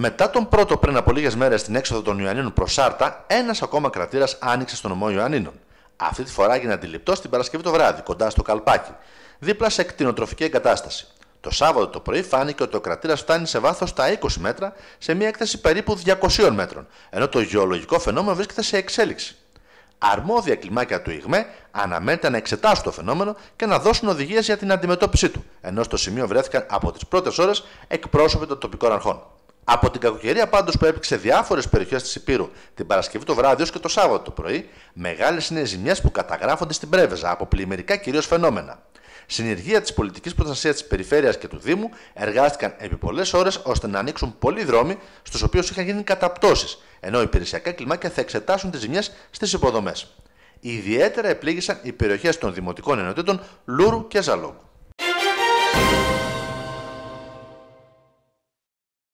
Μετά τον πρώτο πριν από λίγες μέρες στην έξοδο των Ιωαννίνων προς Σάρτα, ένας ακόμα κρατήρας άνοιξε στον ομό Ιωαννίνων. Αυτή τη φορά έγινε αντιληπτό την Παρασκευή το βράδυ, κοντά στο Καλπάκι, δίπλα σε κτηνοτροφική εγκατάσταση. Το Σάββατο το πρωί φάνηκε ότι ο κρατήρας φτάνει σε βάθος τα 20 μέτρα σε μια έκταση περίπου 200 μέτρων, ενώ το γεωλογικό φαινόμενο βρίσκεται σε εξέλιξη. Αρμόδια κλιμάκια του ΙΓΜΕ αναμένεται να εξετάσουν το φαινόμενο και να δώσουν οδηγίες για την αντιμετώπιση του, ενώ στο σημείο βρέθηκαν από τις πρώτες ώρες εκπρόσωποι των τοπικών αρχών. Από την κακοκαιρία πάντως που έπαιξε διάφορες περιοχές της Υπήρου την Παρασκευή το βράδυ και το Σάββατο το πρωί, μεγάλες είναι οι ζημιές που καταγράφονται στην Πρέβεζα από πλημμυρικά κυρίως φαινόμενα. Συνεργεία της πολιτικής προστασίας της περιφέρειας και του Δήμου εργάστηκαν επί πολλές ώρες ώστε να ανοίξουν πολλοί δρόμοι στους οποίους είχαν γίνει καταπτώσεις, ενώ υπηρεσιακά κλιμάκια θα εξετάσουν τις ζημιές στις υποδομές. Ιδιαίτερα επλήγησαν οι περιοχές των δημοτικών ενωτήτων Λούρου και Ζαλόγκου.